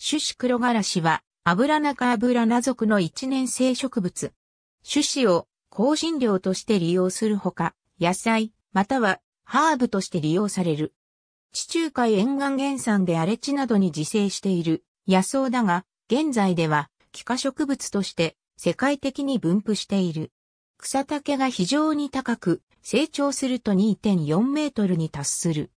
種子黒ガラシは、油中油な属の一年生植物。種子を香辛料として利用するほか、野菜、またはハーブとして利用される。地中海沿岸原産で荒れ地などに自生している野草だが、現在では、気化植物として世界的に分布している。草丈が非常に高く、成長すると2.4メートルに達する。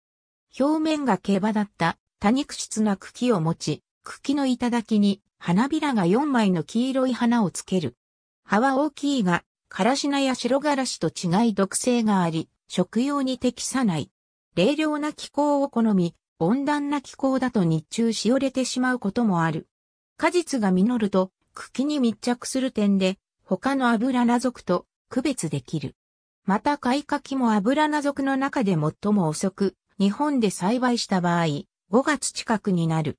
表面が毛羽だった多肉質な茎を持ち、茎の頂に花びらが4枚の黄色い花をつける。葉は大きいが、カラシナや白ガラシと違い毒性があり、食用に適さない。冷涼な気候を好み、温暖な気候だと日中しおれてしまうこともある。果実が実ると、茎に密着する点で、他の油な属と区別できる。また開花期も油な属の中で最も遅く、日本で栽培した場合、5月近くになる。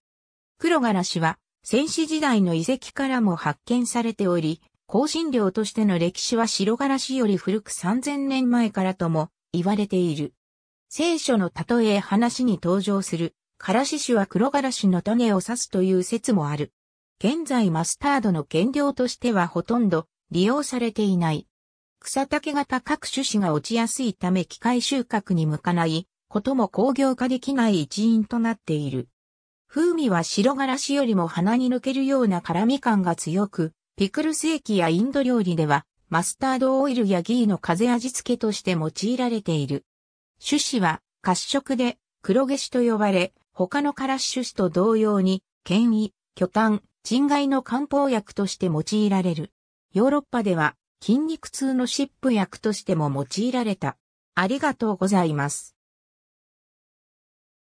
黒柄ラは、戦死時代の遺跡からも発見されており、香辛料としての歴史は白柄ラより古く3000年前からとも言われている。聖書の例え話に登場する、枯らし種は黒枯らしの種を指すという説もある。現在マスタードの原料としてはほとんど利用されていない。草丈型各種子が落ちやすいため機械収穫に向かないことも工業化できない一因となっている。風味は白ガラシよりも鼻に抜けるような辛み感が強く、ピクルス液やインド料理では、マスタードオイルやギーの風味付けとして用いられている。種子は、褐色で、黒毛種と呼ばれ、他のからし種子と同様に、権威、巨炭、人外の漢方薬として用いられる。ヨーロッパでは筋肉痛の湿布薬としても用いられた。ありがとうございます。